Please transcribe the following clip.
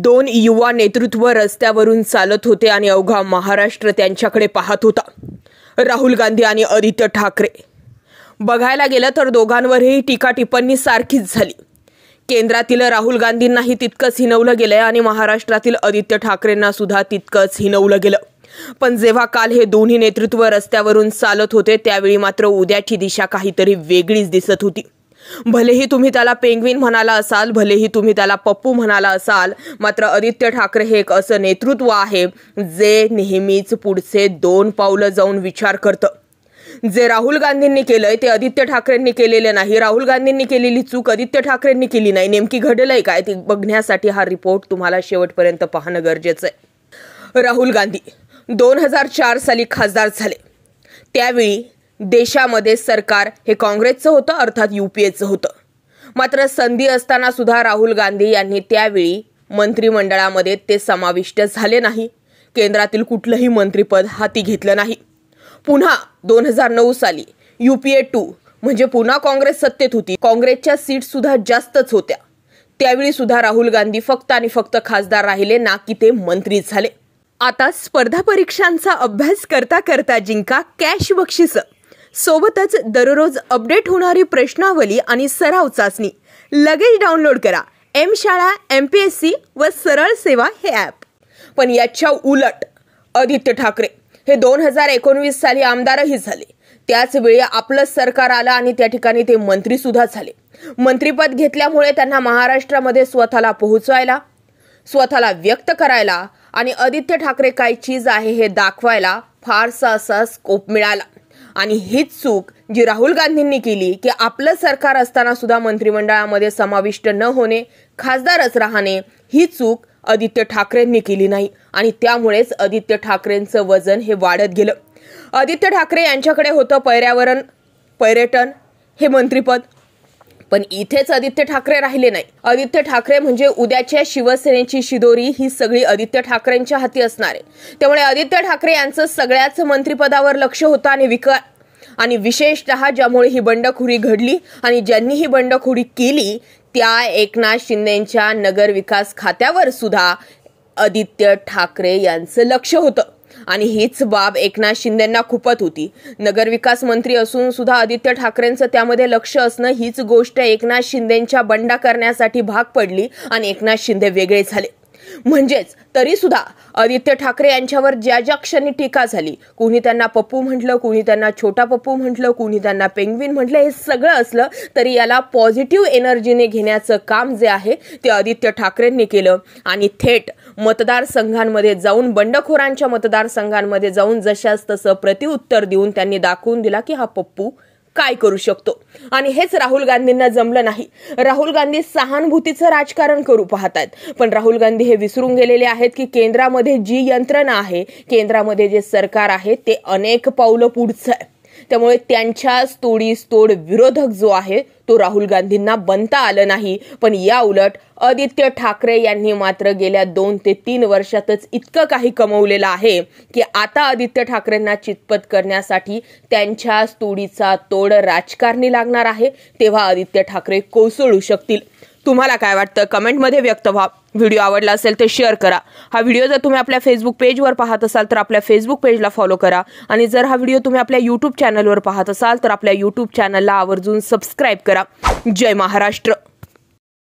दोन युवा नेतृत्व रस्त्यावरून चालत होते आणि अवघा महाराष्ट्र त्यांच्याकडे पाहत होता राहुल गांधी आणि आदित्य ठाकरे बघायला गेलं तर दोघांवरही टीका टिप्पणी सारखीच झाली केंद्रातील राहुल गांधींनाही तितकंच हिनवलं गेलं आणि महाराष्ट्रातील आदित्य ठाकरेंना सुद्धा तितकंच हिनवलं गेलं पण जेव्हा काल हे दोन्ही नेतृत्व रस्त्यावरून चालत होते त्यावेळी मात्र उद्याची दिशा काहीतरी वेगळीच दिसत होती भलेही तुम्ही त्याला पेंग्विन म्हणाला असाल भलेही तुम्ही त्याला पप्पू म्हणाला असाल मात्र आदित्य ठाकरे हे एक असं नेतृत्व आहे जे नेहमीच पुढचे दोन पावलं जाऊन विचार करतं जे राहुल गांधींनी केलंय ते आदित्य ठाकरेंनी केलेले नाही राहुल गांधींनी केलेली चूक आदित्य ठाकरेंनी केली नाही नेमकी घडलंय काय ते बघण्यासाठी हा रिपोर्ट तुम्हाला शेवटपर्यंत पाहणं गरजेचं आहे राहुल गांधी दोन हजार चार साली खासदार झाले त्यावेळी देशामध्ये सरकार हे काँग्रेसचं होतं अर्थात युपीएचं होतं मात्र संधी असताना सुद्धा राहुल गांधी यांनी त्यावेळी मंत्रिमंडळामध्ये ते समाविष्ट झाले नाही केंद्रातील कुठलंही मंत्रिपद हाती घेतलं नाही पुन्हा दोन हजार नऊ साली युपीए टू म्हणजे पुन्हा काँग्रेस सत्तेत होती काँग्रेसच्या सीट सुद्धा जास्तच होत्या त्यावेळी सुद्धा राहुल गांधी फक्त आणि फक्त खासदार राहिले ना की ते मंत्री झाले आता स्पर्धा परीक्षांचा अभ्यास करता करता जिंका कॅश बक्षिसं सोबतच दररोज अपडेट होणारी प्रश्नावली आणि सराव चाचणी लगेच डाउनलोड करा एम शाळा एम पी एस सी व सरळ सेवा हे ॲप पण याच्या उलट आदित्य ठाकरे हे दोन हजार एकोणवीस साली आमदारही झाले त्याचवेळी आपलं सरकार आलं आणि त्या ठिकाणी ते मंत्रीसुद्धा झाले मंत्रीपद घेतल्यामुळे त्यांना महाराष्ट्रामध्ये स्वतःला पोहोचवायला स्वतःला व्यक्त करायला आणि आदित्य ठाकरे काय चीज आहे हे दाखवायला फारसा असा स्कोप मिळाला आणि हीच चूक जी राहुल गांधींनी केली की आपलं सरकार असताना सुद्धा मंत्रिमंडळामध्ये समाविष्ट न होणे खासदारच राहणे ही चूक आदित्य ठाकरेंनी केली नाही आणि त्यामुळेच आदित्य ठाकरेंचं वजन हे वाढत गेलं आदित्य ठाकरे यांच्याकडे होतं पर्यावरण पर्यटन हे मंत्रिपद पण इथेच आदित्य ठाकरे राहिले नाही आदित्य ठाकरे म्हणजे उद्याच्या शिवसेनेची शिदोरी ही सगळी आदित्य ठाकरेंच्या हाती असणार आहे त्यामुळे आदित्य ठाकरे यांचं सगळ्याच मंत्रिपदावर लक्ष होतं आणि विका आणि विशेषतः ज्यामुळे ही बंडखोरी घडली आणि ज्यांनी ही बंडखोरी केली त्या एकनाथ शिंदेंच्या नगरविकास खात्यावर सुद्धा आदित्य ठाकरे यांचं लक्ष होतं आणि हीच बाब एकनाथ शिंदेंना खुपत होती नगरविकास मंत्री असून सुद्धा आदित्य ठाकरेंचं त्यामध्ये लक्ष असणं हीच गोष्ट एकनाथ शिंदेंच्या बंडा करण्यासाठी भाग पडली आणि एकनाथ शिंदे वेगळे झाले म्हणजेच तरी सुद्धा आदित्य ठाकरे यांच्यावर ज्या ज्या क्षणी टीका झाली कोणी त्यांना पप्पू म्हटलं कोणी त्यांना छोटा पप्पू म्हटलं कोणी त्यांना पेंगवीन म्हटलं हे सगळं असलं तरी याला पॉझिटिव्ह एनर्जीने घेण्याचं काम जे आहे ते आदित्य ठाकरेंनी केलं आणि थेट मतदारसंघांमध्ये जाऊन बंडखोरांच्या मतदारसंघांमध्ये जाऊन जशास तसं प्रतिउत्तर देऊन त्यांनी दाखवून दिला की हा पप्पू काय करू शकतो आणि हेच राहुल गांधींना जमलं नाही राहुल गांधी सहानुभूतीचं राजकारण करू पाहतात पण राहुल गांधी हे विसरून गेलेले आहेत की केंद्रामध्ये जी यंत्रणा आहे केंद्रामध्ये जे सरकार आहे ते अनेक पावलं पुढचं आहे त्यामुळे त्यांच्याच तोडीस तोड विरोधक जो आहे तो राहुल गांधींना बनता आलं नाही पण या उलट आदित्य ठाकरे यांनी मात्र गेल्या दोन ते तीन वर्षातच इतकं काही कमवलेलं आहे की आता आदित्य ठाकरेंना चितपत करण्यासाठी त्यांच्याच तोडीचा तोड राजकारणी लागणार आहे तेव्हा आदित्य ठाकरे कोसळू शकतील तुम्हाला काय वाटतं कमेंटमध्ये व्यक्त व्हा व्हिडिओ आवडला असेल तर शेअर करा हा व्हिडिओ जर तुम्ही आपल्या फेसबुक पेजवर पाहत असाल तर आपल्या फेसबुक पेजला फॉलो करा आणि जर हा व्हिडिओ तुम्ही आपल्या यूट्यूब चॅनलवर पाहत असाल तर आपल्या यूट्यूब चॅनलला आवर्जून सबस्क्राईब करा जय महाराष्ट्र